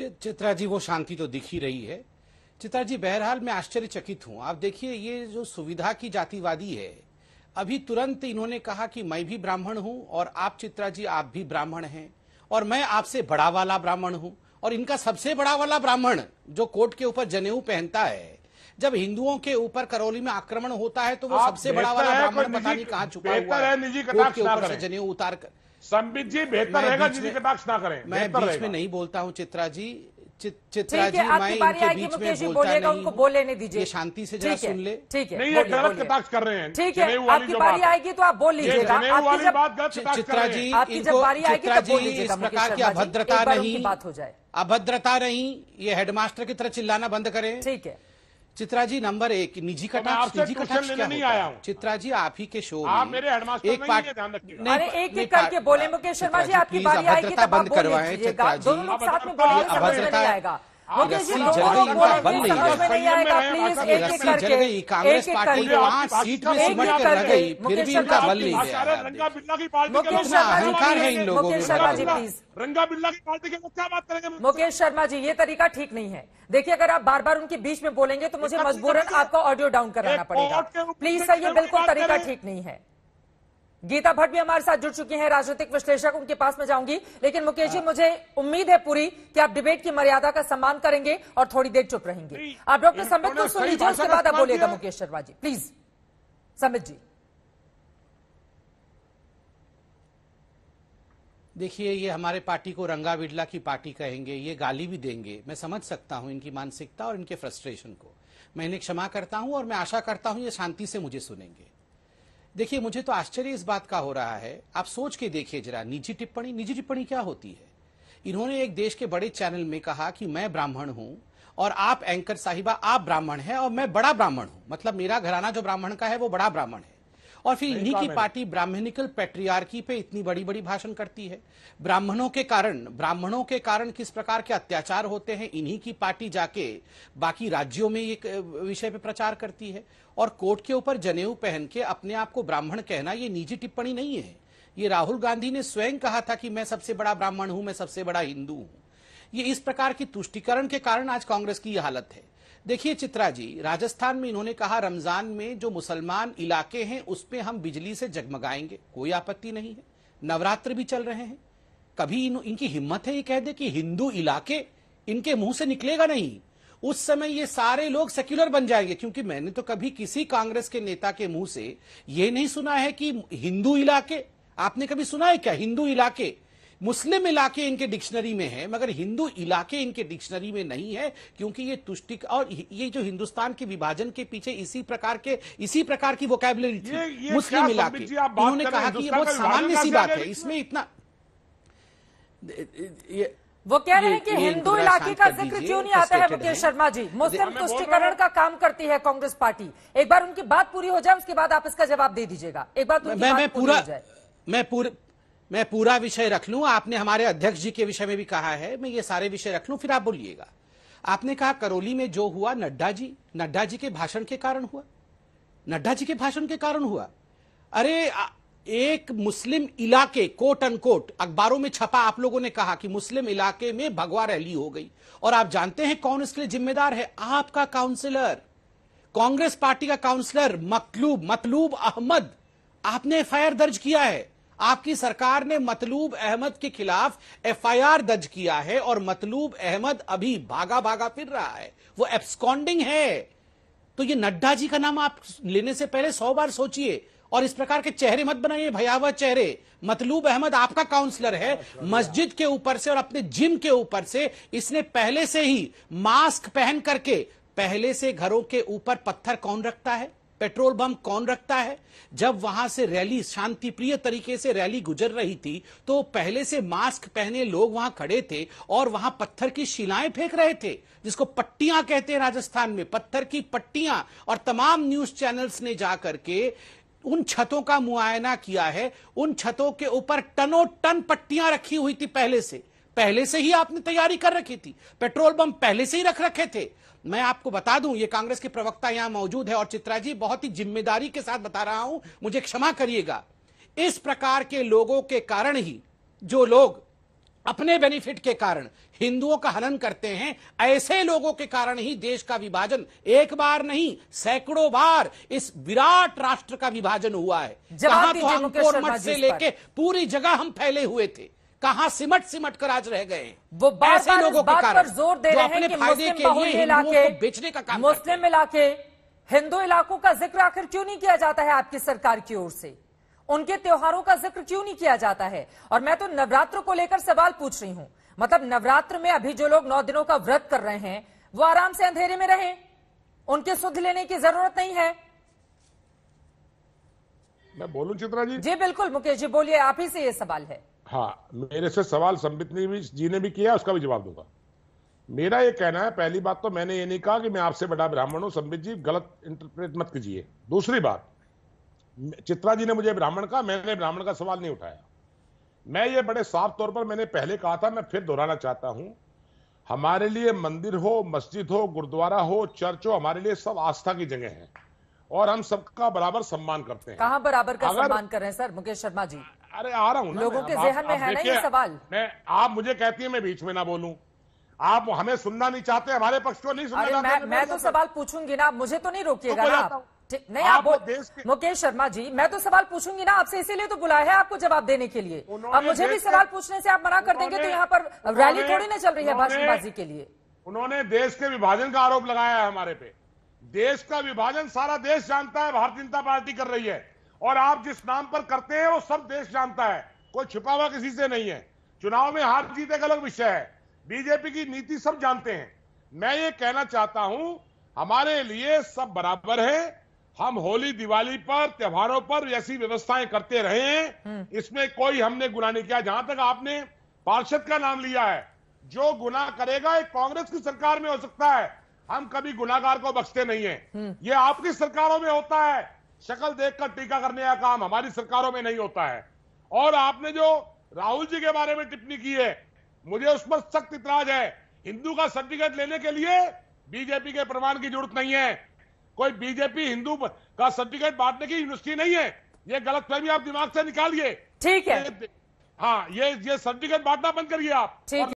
चित्रा जी वो शांति तो दिख ही रही है चित्रा जी बहरहाल मैं आश्चर्यचकित हूँ आप देखिए ये जो सुविधा की जातिवादी है अभी तुरंत इन्होंने कहा कि मैं भी ब्राह्मण हूँ और आप चित्रा जी आप भी ब्राह्मण हैं और मैं आपसे बड़ा वाला ब्राह्मण हूँ और इनका सबसे बड़ा वाला ब्राह्मण जो कोट के ऊपर जनेऊ पहनता है जब हिंदुओं के ऊपर करौली में आक्रमण होता है तो वो सबसे बड़ा वाला ब्राह्मण पता नहीं कहाँ छुपा हुआ है कोट के ऊपर से जनेऊ उतार कर संबित जी बेहतर रहेगा जी जिन्हें पक्ष ना करें मैं बीच में नहीं बोलता हूँ चित्रा जी चित्रा जी मैं इनके बीच में बोलता नहीं उनको बोले नहीं दीजिए शांति से जरा सुन ले ठीक है नहीं ये गलत के पक्ष कर रहे हैं ठीक है आपकी बारी आएगी तो आप बोल लीजिएगा वाली बात गलत चित्रा जी इनको चित्रा जी इस प्रकार की अभद्रता नहीं बात हो जाए अभद्रता नहीं ये हेडमास्टर की तरह चिल्लाना बंद करें ठीक है चित्रा जी नंबर एक निजी तो कटाक्ष तो निजी कटाक्ष क्या नहीं आया हूं। चित्रा जी आप ही के शो आप मेरे एक पार्ट अरे एक एक करके बोले मुकेश शर्मा जी आपकी बारी आएगी तब बंद करवाएं चित्रा जी दोनों साथ में अभद्रता मुकेश शर्मा जी ये तरीका ठीक नहीं है देखिए अगर आप बार बार उनके बीच में बोलेंगे तो मुझे मजबूरन आपका ऑडियो डाउन कराना पड़ेगा प्लीज सर ये बिल्कुल तरीका ठीक नहीं है गीता भट्ट भी हमारे साथ जुड़ चुकी हैं राजनीतिक विश्लेषक उनके पास में जाऊंगी लेकिन मुकेश जी हाँ। मुझे उम्मीद है पूरी कि आप डिबेट की मर्यादा का सम्मान करेंगे और थोड़ी देर चुप रहेंगे आप डॉक्टर संबित को सुन लीजिए उसके बाद आप बोलेगा मुकेश शर्मा जी प्लीज संबित जी देखिए ये हमारे पार्टी को रंगा बिड़ला की पार्टी कहेंगे ये गाली भी देंगे मैं समझ सकता हूं इनकी मानसिकता और इनके फ्रस्ट्रेशन को मैं इन्हें क्षमा करता हूं और मैं आशा करता हूं ये शांति से मुझे सुनेंगे देखिए मुझे तो आश्चर्य इस बात का हो रहा है आप सोच के देखिए जरा निजी टिप्पणी निजी टिप्पणी क्या होती है इन्होंने एक देश के बड़े चैनल में कहा कि मैं ब्राह्मण हूं और आप एंकर साहिबा आप ब्राह्मण है और मैं बड़ा ब्राह्मण हूं मतलब मेरा घराना जो ब्राह्मण का है वो बड़ा ब्राह्मण है और फिर इन्हीं की पार्टी ब्राह्मणिकल पेट्रियार्की पे इतनी बड़ी बड़ी भाषण करती है ब्राह्मणों के कारण ब्राह्मणों के कारण किस प्रकार के अत्याचार होते हैं इन्हीं की पार्टी जाके बाकी राज्यों में ये विषय पे प्रचार करती है और कोर्ट के ऊपर जनेऊ पहन के अपने आप को ब्राह्मण कहना ये निजी टिप्पणी नहीं है ये राहुल गांधी ने स्वयं कहा था कि मैं सबसे बड़ा ब्राह्मण हूं मैं सबसे बड़ा हिंदू हूं ये इस प्रकार की तुष्टिकरण के कारण आज कांग्रेस की यह हालत है देखिए चित्रा जी राजस्थान में इन्होंने कहा रमजान में जो मुसलमान इलाके हैं उसमें हम बिजली से जगमगाएंगे कोई आपत्ति नहीं है नवरात्र भी चल रहे हैं कभी इन, इनकी हिम्मत है ये कह दे कि हिंदू इलाके इनके मुंह से निकलेगा नहीं उस समय ये सारे लोग सेक्युलर बन जाएंगे क्योंकि मैंने तो कभी किसी कांग्रेस के नेता के मुंह से ये नहीं सुना है कि हिंदू इलाके आपने कभी सुना है क्या हिंदू इलाके मुस्लिम इलाके इनके डिक्शनरी में है मगर हिंदू इलाके इनके डिक्शनरी में नहीं है क्योंकि ये तुष्टिक और ये जो हिंदुस्तान के विभाजन के पीछे इसी प्रकार के इसी प्रकार की वोकेबलरी थी मुस्लिम इलाके उन्होंने कहा कि बहुत सामान्य सी बात है इसमें इतना वो कह रहे हैं कि हिंदू इलाके का जिक्र क्यों नहीं आता है मुकेश शर्मा जी मुस्लिम तुष्टिकरण का काम करती है कांग्रेस पार्टी एक बार उनकी बात पूरी हो जाए उसके बाद आप इसका जवाब दे दीजिएगा एक बार तो मैं, मैं पूरा मैं पूरे मैं पूरा विषय रख लूं आपने हमारे अध्यक्ष जी के विषय में भी कहा है मैं ये सारे विषय रख लूं फिर आप बोलिएगा आपने कहा करौली में जो हुआ नड्डा जी नड्डा जी के भाषण के कारण हुआ नड्डा जी के भाषण के कारण हुआ अरे एक मुस्लिम इलाके कोट अनकोट अखबारों में छपा आप लोगों ने कहा कि मुस्लिम इलाके में भगवा रैली हो गई और आप जानते हैं कौन इसके लिए जिम्मेदार है आपका काउंसिलर कांग्रेस पार्टी का काउंसिलर मकलूब मतलूब अहमद आपने एफ दर्ज किया है आपकी सरकार ने मतलूब अहमद के खिलाफ एफआईआर दर्ज किया है और मतलूब अहमद अभी भागा भागा फिर रहा है वो एब्सकॉन्डिंग है तो ये नड्डा जी का नाम आप लेने से पहले सौ बार सोचिए और इस प्रकार के चेहरे मत बनाइए भयावह चेहरे मतलूब अहमद आपका काउंसलर है मस्जिद के ऊपर से और अपने जिम के ऊपर से इसने पहले से ही मास्क पहन करके पहले से घरों के ऊपर पत्थर कौन रखता है पेट्रोल बम कौन रखता है जब वहां से रैली शांतिप्रिय तरीके से रैली गुजर रही थी तो पहले से मास्क पहने लोग वहां खड़े थे और वहां पत्थर की शिलाएं फेंक रहे थे जिसको पट्टियां कहते हैं राजस्थान में पत्थर की पट्टियां और तमाम न्यूज चैनल्स ने जाकर के उन छतों का मुआयना किया है उन छतों के ऊपर टनों टन पट्टियां रखी हुई थी पहले से पहले से ही आपने तैयारी कर रखी थी पेट्रोल बम पहले से ही रख रखे थे मैं आपको बता दूं ये कांग्रेस के प्रवक्ता यहां मौजूद है और चित्रा जी बहुत ही जिम्मेदारी के साथ बता रहा हूं मुझे क्षमा करिएगा इस प्रकार के लोगों के कारण ही जो लोग अपने बेनिफिट के कारण हिंदुओं का हनन करते हैं ऐसे लोगों के कारण ही देश का विभाजन एक बार नहीं सैकड़ों बार इस विराट राष्ट्र का विभाजन हुआ है जहां तो हम से लेके पूरी जगह हम फैले हुए थे कहां सिमट सिमट कर आज रह गए वो ऐसे बार लोगों बात पर जोर दे रहे हैं कि मुस्लिम बहुल इलाके बेचने का काम मुस्लिम इलाके हिंदू इलाकों का जिक्र आखिर क्यों नहीं किया जाता है आपकी सरकार की ओर से उनके त्योहारों का जिक्र क्यों नहीं किया जाता है और मैं तो नवरात्र को लेकर सवाल पूछ रही हूं मतलब नवरात्र में अभी जो लोग नौ दिनों का व्रत कर रहे हैं वो आराम से अंधेरे में रहे उनके सुध लेने की जरूरत नहीं है मैं बोलूं चित्रा जी जी बिल्कुल मुकेश जी बोलिए आप ही से ये सवाल है हाँ मेरे से सवाल संबित ने भी जी ने भी किया उसका भी जवाब दूंगा मेरा ये कहना है पहली बात तो मैंने ये नहीं कहा कि मैं आपसे बड़ा ब्राह्मण हूँ संबित जी गलत इंटरप्रेट मत कीजिए दूसरी बात चित्रा जी ने मुझे ब्राह्मण कहा मैंने ब्राह्मण का सवाल नहीं उठाया मैं ये बड़े साफ तौर पर मैंने पहले कहा था मैं फिर दोहराना चाहता हूँ हमारे लिए मंदिर हो मस्जिद हो गुरुद्वारा हो चर्च हो हमारे लिए सब आस्था की जगह है और हम सबका बराबर सम्मान करते हैं कहा बराबर का सम्मान कर रहे हैं सर मुकेश शर्मा जी अरे आ रहा हूँ लोगों के जहन में है ना ये सवाल मैं आप मुझे कहती है मैं बीच में ना बोलूँ आप हमें सुनना नहीं चाहते हमारे पक्ष को नहीं सुनना मैं, मैं तो, तो सवाल पूछूंगी ना मुझे तो नहीं रोकिएगा तो ना नहीं आप मुकेश शर्मा जी मैं तो सवाल पूछूंगी ना आपसे इसीलिए तो बुलाया है आपको जवाब देने के लिए अब मुझे भी सवाल पूछने से आप मना कर देंगे तो यहाँ पर रैली थोड़ी ना चल रही है भाषणबाजी के लिए उन्होंने देश के विभाजन का आरोप लगाया है हमारे पे देश का विभाजन सारा देश जानता है भारतीय जनता पार्टी कर रही है और आप जिस नाम पर करते हैं वो सब देश जानता है कोई छिपा हुआ किसी से नहीं है चुनाव में हार जीत एक अलग विषय है बीजेपी की नीति सब जानते हैं मैं ये कहना चाहता हूं हमारे लिए सब बराबर है हम होली दिवाली पर त्योहारों पर ऐसी व्यवस्थाएं करते रहे हैं हम्म। इसमें कोई हमने गुना नहीं किया जहां तक आपने पार्षद का नाम लिया है जो गुना करेगा एक कांग्रेस की सरकार में हो सकता है हम कभी गुनागार को बख्शते नहीं है हम्म। ये आपकी सरकारों में होता है शक्ल देखकर टीका करने का काम हमारी सरकारों में नहीं होता है और आपने जो राहुल जी के बारे में टिप्पणी की है मुझे उस पर सख्त इतराज है हिंदू का सर्टिफिकेट लेने के लिए बीजेपी के प्रमाण की जरूरत नहीं है कोई बीजेपी हिंदू का सर्टिफिकेट बांटने की यूनिवर्सिटी नहीं है ये गलत फहमी आप दिमाग से निकालिए ठीक है हाँ ये ये सर्टिफिकेट बांटना बंद करिए आप